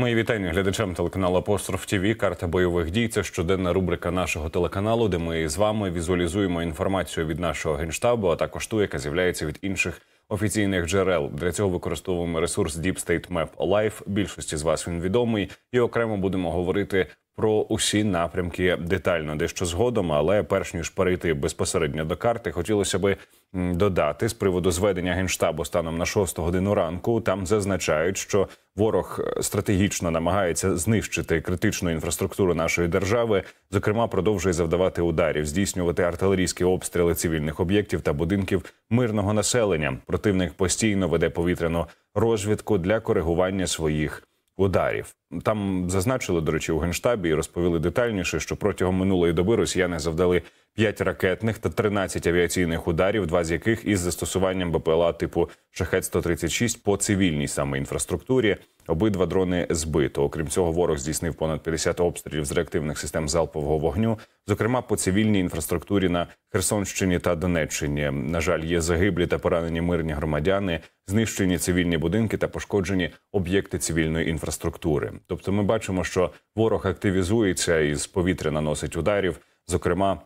Мої вітання глядачам телеканалу Апостроф Тіві Карта бойових дій це щоденна рубрика нашого телеканалу, де ми з вами візуалізуємо інформацію від нашого генштабу, а також ту, яка з'являється від інших офіційних джерел. Для цього використовуємо ресурс Deep State Map Live. Більшості з вас він відомий, і окремо будемо говорити про усі напрямки детально дещо згодом. Але перш ніж перейти безпосередньо до карти, хотілося би додати з приводу зведення генштабу станом на 6 годину ранку. Там зазначають, що ворог е, стратегічно намагається знищити критичну інфраструктуру нашої держави, зокрема, продовжує завдавати ударів, здійснювати артилерійські обстріли цивільних об'єктів та будинків мирного населення. Противник постійно веде повітряну розвідку для коригування своїх ударів. Там зазначили, до речі, у генштабі і розповіли детальніше, що протягом минулої доби росіяни завдали 5 ракетних та 13 авіаційних ударів, два з яких із застосуванням БПЛА типу шахет 136 по цивільній саме інфраструктурі. Обидва дрони збито. Окрім цього, ворог здійснив понад 50 обстрілів з реактивних систем залпового вогню, зокрема по цивільній інфраструктурі на Херсонщині та Донеччині. На жаль, є загиблі та поранені мирні громадяни, знищені цивільні будинки та пошкоджені об'єкти цивільної інфраструктури. Тобто, ми бачимо, що ворог активізується і з повітря наносить ударів. Зокрема,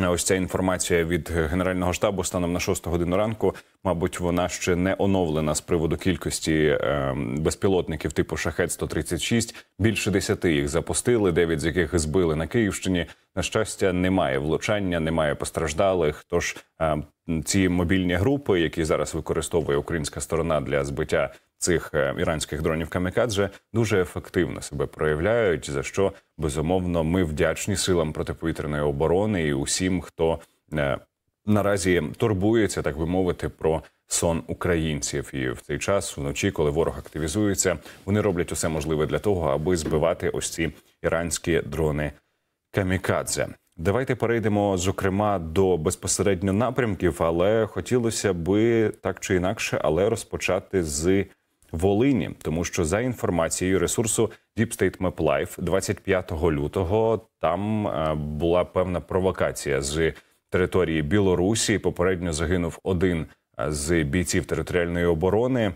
Ось ця інформація від генерального штабу станом на 6 годину ранку. Мабуть, вона ще не оновлена з приводу кількості ем, безпілотників типу шахет 136 Більше 10 їх запустили, 9 з яких збили на Київщині. На щастя, немає влучання, немає постраждалих. Тож ем, ці мобільні групи, які зараз використовує українська сторона для збиття цих е, іранських дронів камікадзе дуже ефективно себе проявляють, за що безумовно ми вдячні силам протиповітряної оборони і усім, хто е, наразі турбується, так би мовити, про сон українців. І в цей час вночі, коли ворог активізується, вони роблять усе можливе для того, аби збивати ось ці іранські дрони камікадзе. Давайте перейдемо зокрема до безпосередньо напрямків, але хотілося би так чи інакше, але розпочати з Волині, тому що за інформацією ресурсу Deep State Map Life 25 лютого там е, була певна провокація з території Білорусі. Попередньо загинув один е, з бійців територіальної оборони,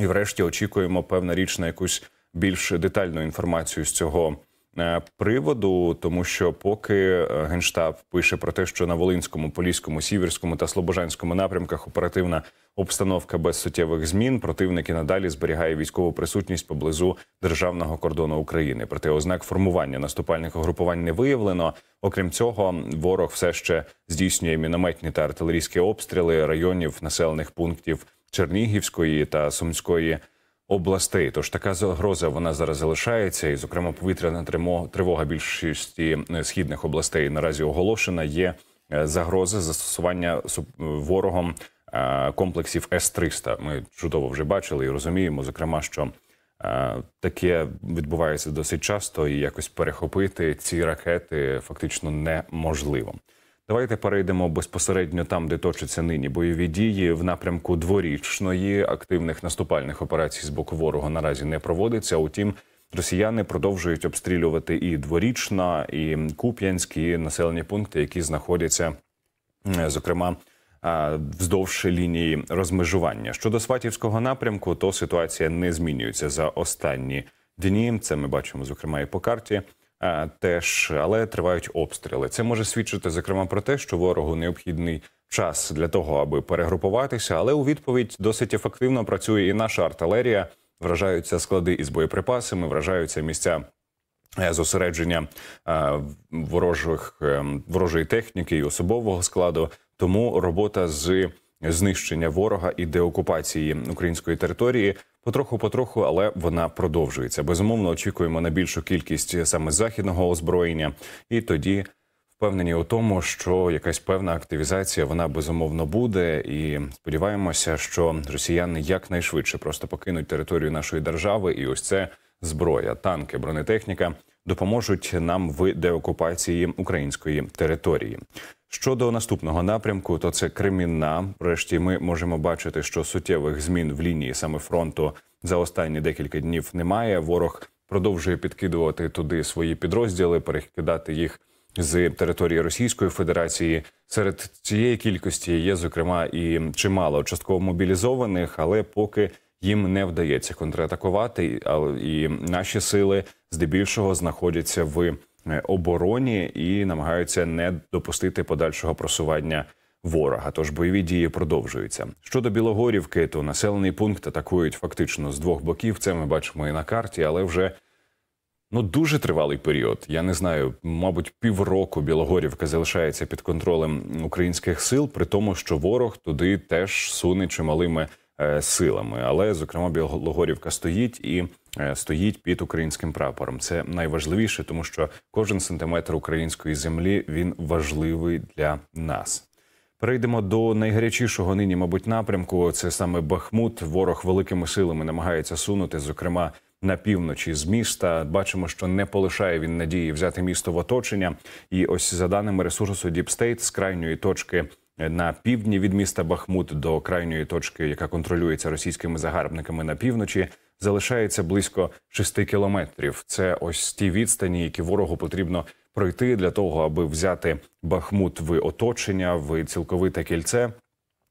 і, врешті, очікуємо певна річ на якусь більш детальну інформацію з цього. Е, приводу, тому що поки е, генштаб пише про те, що на Волинському, Поліському, Сіверському та Слобожанському напрямках оперативна обстановка без суттєвих змін, противники надалі зберігає військову присутність поблизу державного кордону України. Проте ознак формування наступальних угрупувань не виявлено. Окрім цього, ворог все ще здійснює мінометні та артилерійські обстріли районів населених пунктів Чернігівської та Сумської областей. Тож така загроза вона зараз залишається, і, зокрема, повітряна тривога більшості е, східних областей наразі оголошена. Є е, загрози застосування ворогом е, комплексів с 300 Ми чудово вже бачили і розуміємо, зокрема, що таке відбувається досить часто, і якось перехопити ці ракети фактично неможливо. Давайте перейдемо безпосередньо там, де точаться нині бойові дії в напрямку дворічної активних наступальних операцій з боку ворога наразі не проводиться. Утім, росіяни продовжують обстрілювати і дворічна, і куп'янські населені пункти, які знаходяться зокрема вздовж лінії розмежування. Щодо сватівського напрямку, то ситуація не змінюється за останні дні. Це ми бачимо зокрема і по карті теж, але тривають обстріли. Це може свідчити зокрема про те, що ворогу необхідний час для того, аби перегрупуватися, але у відповідь досить ефективно працює і наша артилерія. Вражаються склади із боєприпасами, вражаються місця. Е, зосередження е, ворожих ем, ворожої техніки і особового складу, тому робота з знищення ворога і деокупації української території. Потроху, потроху, але вона продовжується. Безумовно, очікуємо на більшу кількість саме західного озброєння, і тоді впевнені у тому, що якась певна активізація вона безумовно буде, і сподіваємося, що росіяни якнайшвидше просто покинуть територію нашої держави, і ось це зброя, танки, бронетехніка допоможуть нам в деокупації української території. Щодо наступного напрямку, то це Кремінна. Врешті ми можемо бачити, що суттєвих змін в лінії саме фронту за останні декілька днів немає. Ворог продовжує підкидувати туди свої підрозділи, перекидати їх з території Російської Федерації. Серед цієї кількості є зокрема і чимало частково мобілізованих, але поки їм не вдається контратакувати, і наші сили здебільшого знаходяться в. Е, обороні і намагаються не допустити подальшого просування ворога. Тож бойові дії продовжуються. Щодо Білогорівки, то населений пункт атакують фактично з двох боків. Це ми бачимо і на карті, але вже. Ну, дуже тривалий період. Я не знаю, мабуть, півроку Білогорівка залишається під контролем українських сил, при тому, що ворог туди теж суне чималими Е, силами. Але зокрема, Білогорівка стоїть і е, стоїть під українським прапором. Це найважливіше, тому що кожен сантиметр української землі він важливий для нас. Перейдемо до найгарячішого нині, мабуть, напрямку. Це саме Бахмут. Ворог великими силами намагається сунути, зокрема на півночі з міста. Бачимо, що не полишає він надії взяти місто в оточення. І ось за даними ресурсу Діпстейт з крайньої точки на півдні від міста Бахмут до крайньої точки, яка контролюється російськими загарбниками на півночі, залишається близько 6 кілометрів. Це ось ті відстані, які ворогу потрібно пройти для того, аби взяти Бахмут в оточення, в цілковите кільце.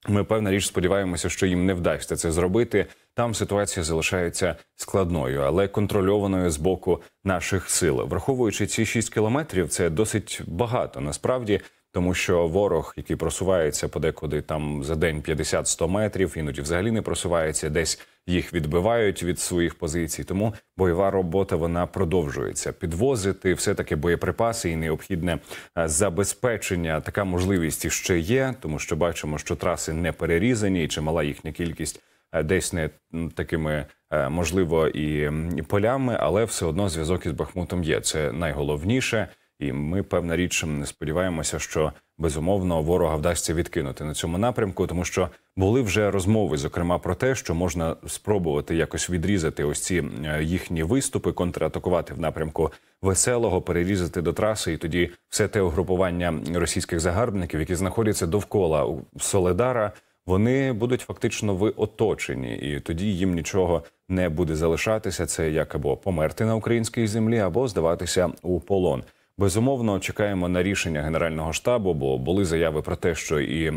Ми певна річ сподіваємося, що їм не вдасться це зробити. Там ситуація залишається складною, але контрольованою з боку наших сил, враховуючи ці 6 кілометрів, це досить багато насправді тому що ворог, який просувається подекуди там за день 50-100 метрів, іноді взагалі не просувається, десь їх відбивають від своїх позицій. Тому бойова робота вона продовжується підвозити все таки боєприпаси і необхідне е, забезпечення. Така можливість ще є, тому що бачимо, що траси не перерізані, і чимала їхня кількість. Е, десь не такими е, можливо і полями, але все одно зв'язок із Бахмутом є. Це найголовніше. І ми певна річ сподіваємося, що безумовно ворога вдасться відкинути на цьому напрямку, тому що були вже розмови, зокрема про те, що можна спробувати якось відрізати ось ці е, їхні виступи, контратакувати в напрямку веселого, перерізати до траси, і тоді все те угрупування російських загарбників, які знаходяться довкола Соледара. Вони будуть фактично ви оточені, і тоді їм нічого не буде залишатися. Це як або померти на українській землі, або здаватися у полон. Безумовно, чекаємо на рішення генерального штабу, бо були заяви про те, що і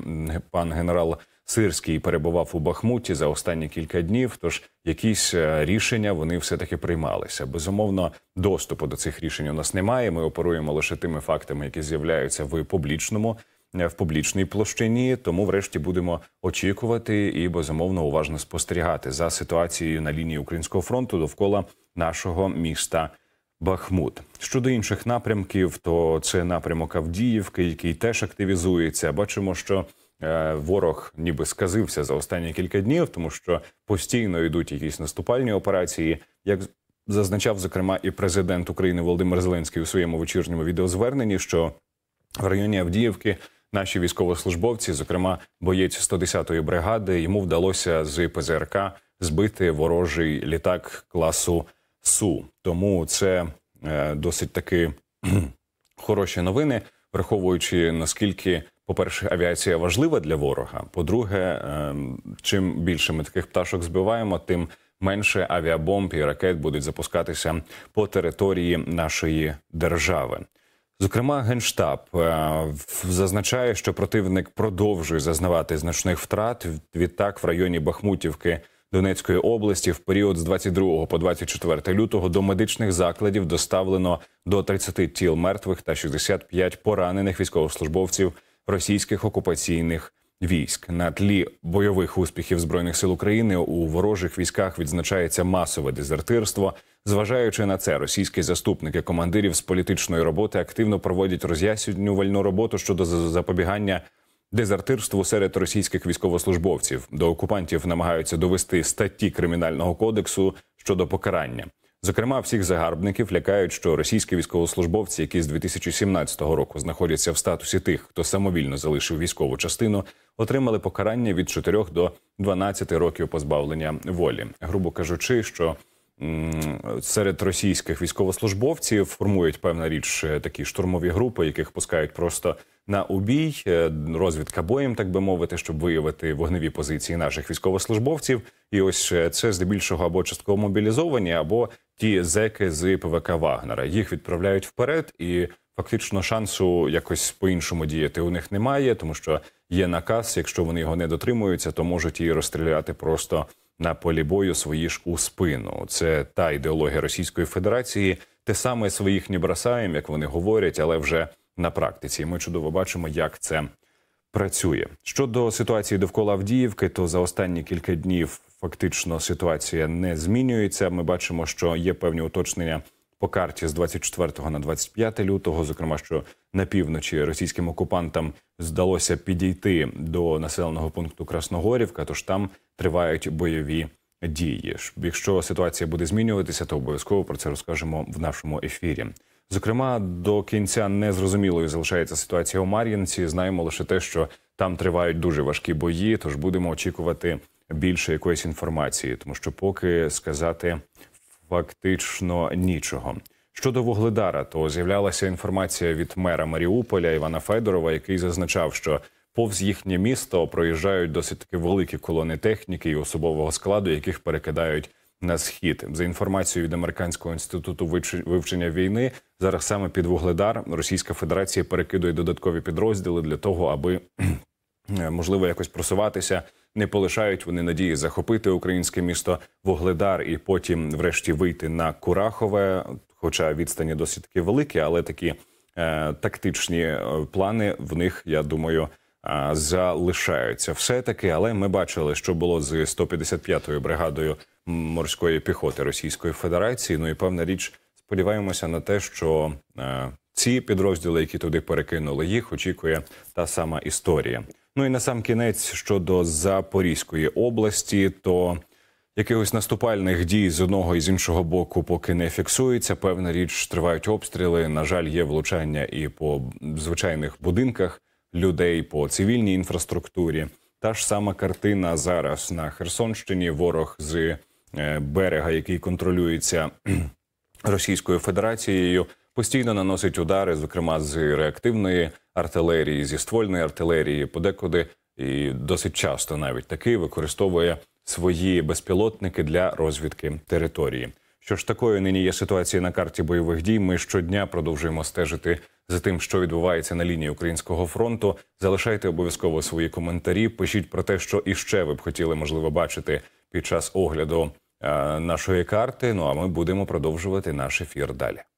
пан генерал Сирський перебував у Бахмуті за останні кілька днів. Тож якісь е, рішення вони все таки приймалися. Безумовно, доступу до цих рішень у нас немає. Ми оперуємо лише тими фактами, які з'являються в публічному. Е, в публічній площині, тому врешті будемо очікувати і безумовно уважно спостерігати за ситуацією на лінії українського фронту довкола нашого міста. Бахмут щодо інших напрямків, то це напрямок Авдіївки, який теж активізується. Бачимо, що е, ворог ніби сказився за останні кілька днів, тому що постійно йдуть якісь наступальні операції. Як зазначав зокрема і президент України Володимир Зеленський у своєму вечірньому відеозверненні, що в районі Авдіївки. Наші військовослужбовці, зокрема боєць 110-ї бригади, йому вдалося з ПЗРК збити ворожий літак класу су. Тому це е, досить таки хороші новини, враховуючи наскільки, по-перше, авіація важлива для ворога. По-друге, е, чим більше ми таких пташок збиваємо, тим менше авіабомб і ракет будуть запускатися по території нашої держави. Зокрема, генштаб е, зазначає, що противник продовжує зазнавати значних втрат. Відтак в районі Бахмутівки Донецької області в період з 22 по 24 лютого до медичних закладів доставлено до 30 тіл мертвих та 65 поранених військовослужбовців російських окупаційних військ. На тлі бойових успіхів збройних сил України у ворожих військах відзначається масове дезертирство. Зважаючи на це, російські заступники командирів з політичної роботи активно проводять роз'яснювальну роботу щодо запобігання дезертирству серед російських військовослужбовців. До окупантів намагаються довести статті кримінального кодексу щодо покарання. Зокрема, всіх загарбників лякають, що російські військовослужбовці, які з 2017 року знаходяться в статусі тих, хто самовільно залишив військову частину, отримали покарання від 4 до 12 років позбавлення волі, грубо кажучи, що серед російських військовослужбовців формують певна річ такі штурмові групи, яких пускають просто на убій, е, розвідка боєм, так би мовити, щоб виявити вогневі позиції наших військовослужбовців. І ось е, це здебільшого або частково мобілізовані, або ті зеки з ПВК Вагнера. Їх відправляють вперед, і фактично шансу якось по-іншому діяти у них немає, тому що є наказ. Якщо вони його не дотримуються, то можуть і розстріляти просто. На полі бою свої ж у спину це та ідеологія Російської Федерації, те саме своїх не бросаєм, як вони говорять, але вже на практиці. І Ми чудово бачимо, як це працює. Щодо ситуації довкола Авдіївки, то за останні кілька днів фактично ситуація не змінюється. Ми бачимо, що є певні уточнення по карті з 24 на 25 лютого, зокрема, що на півночі російським окупантам здалося підійти до населеного пункту Красногорівка, тож там тривають бойові. Дії, якщо ситуація буде змінюватися, то обов'язково про це розкажемо в нашому ефірі. Зокрема, до кінця незрозумілою залишається ситуація у Мар'їнці. Знаємо лише те, що там тривають дуже важкі бої. Тож будемо очікувати більше якоїсь інформації, тому що поки сказати фактично нічого. Щодо Вугледара, то з'являлася інформація від мера Маріуполя Івана Федорова, який зазначав, що повз їхнє місто проїжджають досить таки великі колони техніки і особового складу, яких перекидають на схід. За інформацією від американського інституту вивчення війни, зараз саме під вугледар Російська Федерація перекидує додаткові підрозділи для того, аби е, можливо якось просуватися. Не полишають вони надії захопити українське місто Вугледар і потім, врешті, вийти на Курахове. Хоча відстані досить таки великі, але такі е, тактичні е, плани в них, я думаю залишаються все таки. Але ми бачили, що було з 155-ю бригадою морської піхоти Російської Федерації. Ну і певна річ, сподіваємося на те, що е, ці підрозділи, які туди перекинули їх, очікує та сама історія. Ну і на сам кінець щодо Запорізької області, то якихось наступальних дій з одного і з іншого боку поки не фіксується. Певна річ тривають обстріли. На жаль, є влучання і по звичайних будинках людей по цивільній інфраструктурі. Та ж сама картина зараз на Херсонщині. Ворог з е, берега, який контролюється Російською Федерацією, постійно наносить удари, зокрема з реактивної артилерії, зі ствольної артилерії, подекуди і досить часто навіть таки використовує свої безпілотники для розвідки території. Що ж такою нині є ситуація на карті бойових дій? Ми щодня продовжуємо стежити за тим, що відбувається на лінії українського фронту. Залишайте обов'язково свої коментарі. Пишіть про те, що іще ви б хотіли можливо бачити під час огляду е, нашої карти. Ну а ми будемо продовжувати наш ефір далі.